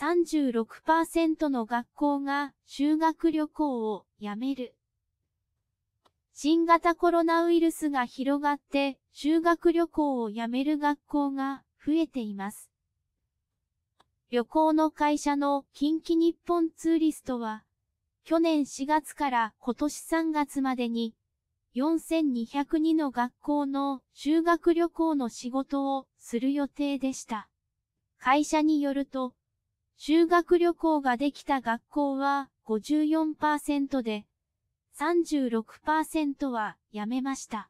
36%の学校が修学旅行をやめる。新型コロナウイルスが広がって修学旅行をやめる学校が増えています。旅行の会社の近畿日本ツーリストは、去年4月から今年3月までに、4202の学校の修学旅行の仕事をする予定でした。会社によると、修学旅行ができた学校は54%で、36%は辞めました。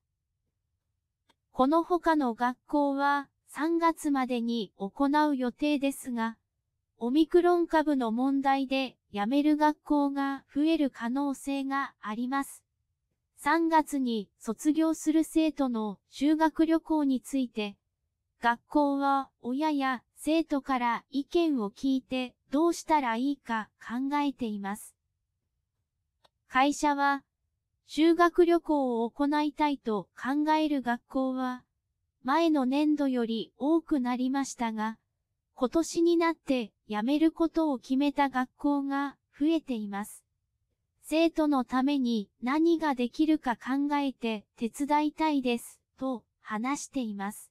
この他の学校は3月までに行う予定ですが、オミクロン株の問題で辞める学校が増える可能性があります。3月に卒業する生徒の修学旅行について、学校は親や生徒から意見を聞いてどうしたらいいか考えています。会社は修学旅行を行いたいと考える学校は前の年度より多くなりましたが、今年になって辞めることを決めた学校が増えています。生徒のために何ができるか考えて手伝いたいですと話しています。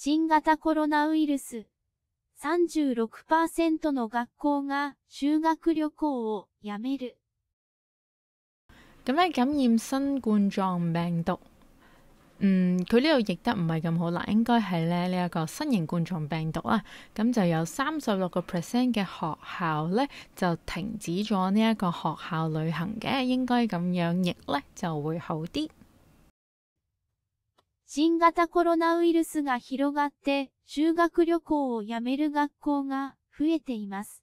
新型コロナウイルス。36%の学校が修学旅行をやめる。咁咧感染新冠狀病毒，嗯，佢呢度譯得唔係咁好啦，應該係咧呢一個新型冠狀病毒啊，咁就有三十六個 percent 嘅學校咧就停止咗呢一個學校旅行嘅，應該咁樣譯咧就會好啲。新型コロナウイルスが広がって修学旅行をやめる学校が増えています。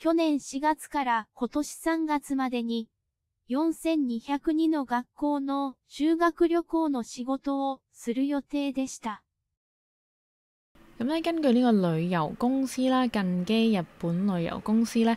去年4月から今年3月までに、4202の学校の修学旅行の仕事をする予定でした。咁咧，根據呢個旅遊公司啦，近機日本旅遊公司咧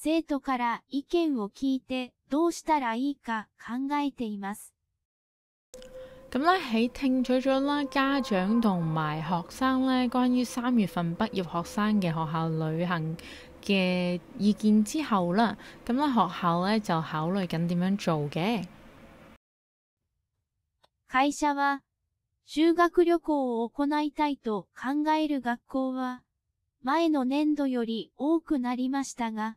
生徒から意見を聞いてどうしたらいいか考えています。咁咧喺取咗啦家長同埋生咧關三月份畢業学生嘅学校旅行嘅意見之後啦，咁咧校咧就考慮做嘅。会社は修学旅行を行いたいと考える学校は前の年度より多くなりましたが、